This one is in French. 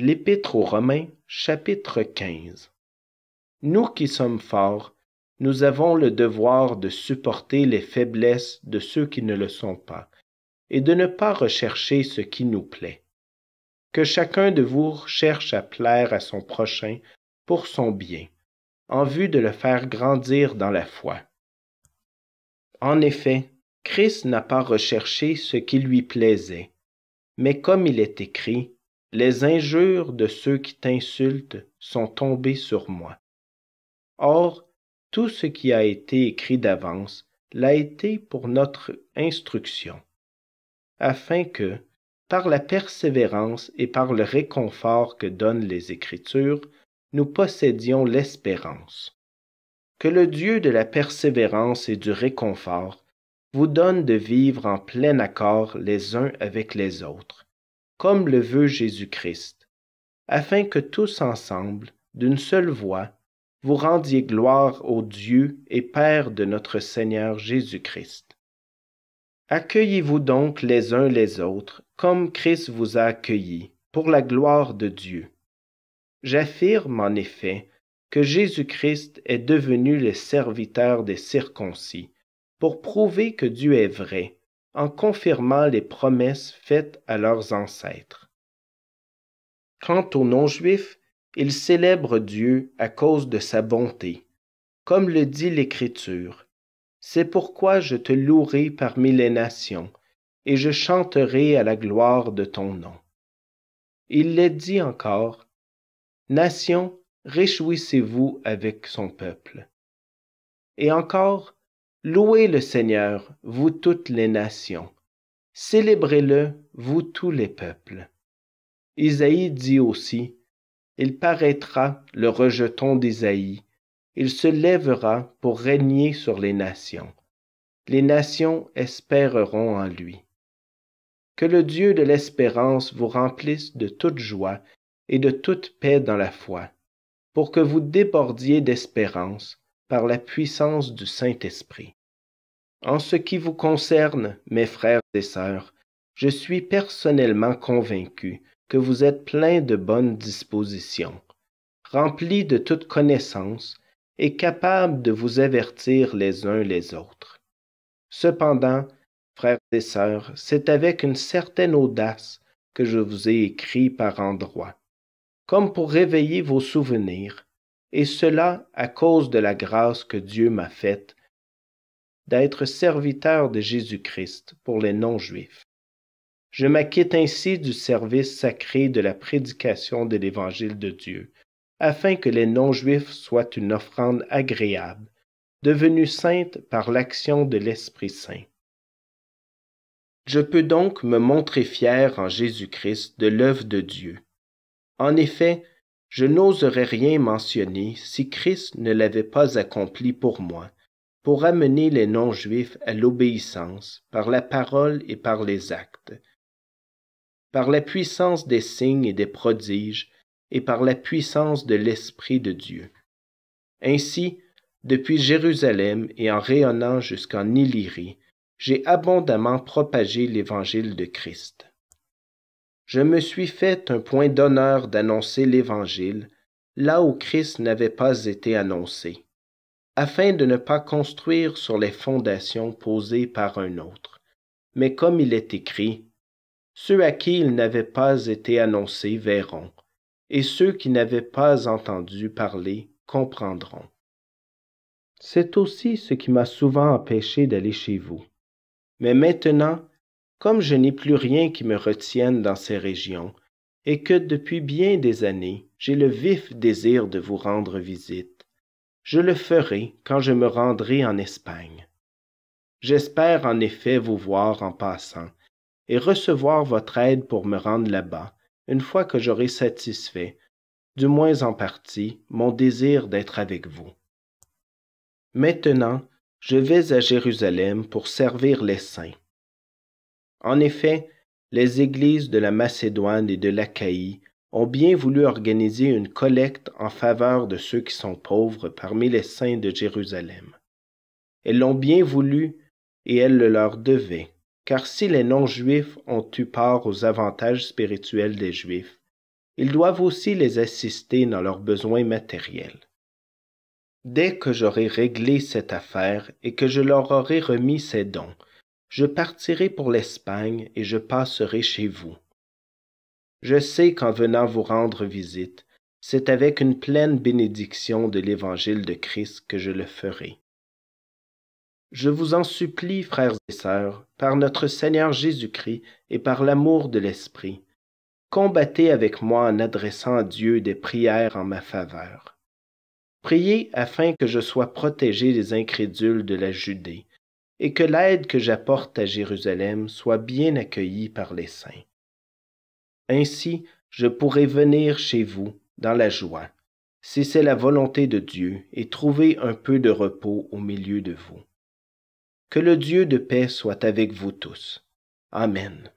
L'Épître aux Romains, chapitre 15. Nous qui sommes forts, nous avons le devoir de supporter les faiblesses de ceux qui ne le sont pas, et de ne pas rechercher ce qui nous plaît. Que chacun de vous cherche à plaire à son prochain pour son bien, en vue de le faire grandir dans la foi. En effet, Christ n'a pas recherché ce qui lui plaisait, mais comme il est écrit, les injures de ceux qui t'insultent sont tombées sur moi. Or, tout ce qui a été écrit d'avance l'a été pour notre instruction, afin que, par la persévérance et par le réconfort que donnent les Écritures, nous possédions l'espérance. Que le Dieu de la persévérance et du réconfort vous donne de vivre en plein accord les uns avec les autres, comme le veut Jésus-Christ, afin que tous ensemble, d'une seule voix, vous rendiez gloire au Dieu et Père de notre Seigneur Jésus-Christ. Accueillez-vous donc les uns les autres, comme Christ vous a accueillis, pour la gloire de Dieu. J'affirme en effet que Jésus-Christ est devenu le serviteur des circoncis, pour prouver que Dieu est vrai, en confirmant les promesses faites à leurs ancêtres. Quant aux non-juifs, ils célèbrent Dieu à cause de sa bonté, comme le dit l'Écriture. C'est pourquoi je te louerai parmi les nations, et je chanterai à la gloire de ton nom. Il les dit encore, Nations, réjouissez-vous avec son peuple. Et encore, Louez le Seigneur, vous toutes les nations. Célébrez-le, vous tous les peuples. Isaïe dit aussi, Il paraîtra le rejeton d'Isaïe, il se lèvera pour régner sur les nations. Les nations espéreront en lui. Que le Dieu de l'espérance vous remplisse de toute joie et de toute paix dans la foi, pour que vous débordiez d'espérance par la puissance du Saint-Esprit. En ce qui vous concerne, mes frères et sœurs, je suis personnellement convaincu que vous êtes plein de bonnes dispositions, remplis de toute connaissance et capables de vous avertir les uns les autres. Cependant, frères et sœurs, c'est avec une certaine audace que je vous ai écrit par endroits, comme pour réveiller vos souvenirs, et cela à cause de la grâce que Dieu m'a faite d'être serviteur de Jésus-Christ pour les non-juifs. Je m'acquitte ainsi du service sacré de la prédication de l'Évangile de Dieu, afin que les non-juifs soient une offrande agréable, devenue sainte par l'action de l'Esprit Saint. Je peux donc me montrer fier en Jésus-Christ de l'œuvre de Dieu. En effet, je n'oserais rien mentionner si Christ ne l'avait pas accompli pour moi, pour amener les non-juifs à l'obéissance par la parole et par les actes, par la puissance des signes et des prodiges, et par la puissance de l'Esprit de Dieu. Ainsi, depuis Jérusalem et en rayonnant jusqu'en Illyrie, j'ai abondamment propagé l'Évangile de Christ. Je me suis fait un point d'honneur d'annoncer l'Évangile là où Christ n'avait pas été annoncé afin de ne pas construire sur les fondations posées par un autre. Mais comme il est écrit, Ceux à qui il n'avait pas été annoncé verront, et ceux qui n'avaient pas entendu parler comprendront. C'est aussi ce qui m'a souvent empêché d'aller chez vous. Mais maintenant, comme je n'ai plus rien qui me retienne dans ces régions, et que depuis bien des années j'ai le vif désir de vous rendre visite, je le ferai quand je me rendrai en Espagne. J'espère en effet vous voir en passant et recevoir votre aide pour me rendre là-bas, une fois que j'aurai satisfait, du moins en partie, mon désir d'être avec vous. Maintenant, je vais à Jérusalem pour servir les saints. En effet, les églises de la Macédoine et de l'Achaïe ont bien voulu organiser une collecte en faveur de ceux qui sont pauvres parmi les saints de Jérusalem. Elles l'ont bien voulu et elles le leur devaient, car si les non-juifs ont eu part aux avantages spirituels des juifs, ils doivent aussi les assister dans leurs besoins matériels. Dès que j'aurai réglé cette affaire et que je leur aurai remis ces dons, je partirai pour l'Espagne et je passerai chez vous. Je sais qu'en venant vous rendre visite, c'est avec une pleine bénédiction de l'Évangile de Christ que je le ferai. Je vous en supplie, frères et sœurs, par notre Seigneur Jésus-Christ et par l'amour de l'Esprit, combattez avec moi en adressant à Dieu des prières en ma faveur. Priez afin que je sois protégé des incrédules de la Judée, et que l'aide que j'apporte à Jérusalem soit bien accueillie par les saints. Ainsi, je pourrai venir chez vous dans la joie, si c'est la volonté de Dieu, et trouver un peu de repos au milieu de vous. Que le Dieu de paix soit avec vous tous. Amen.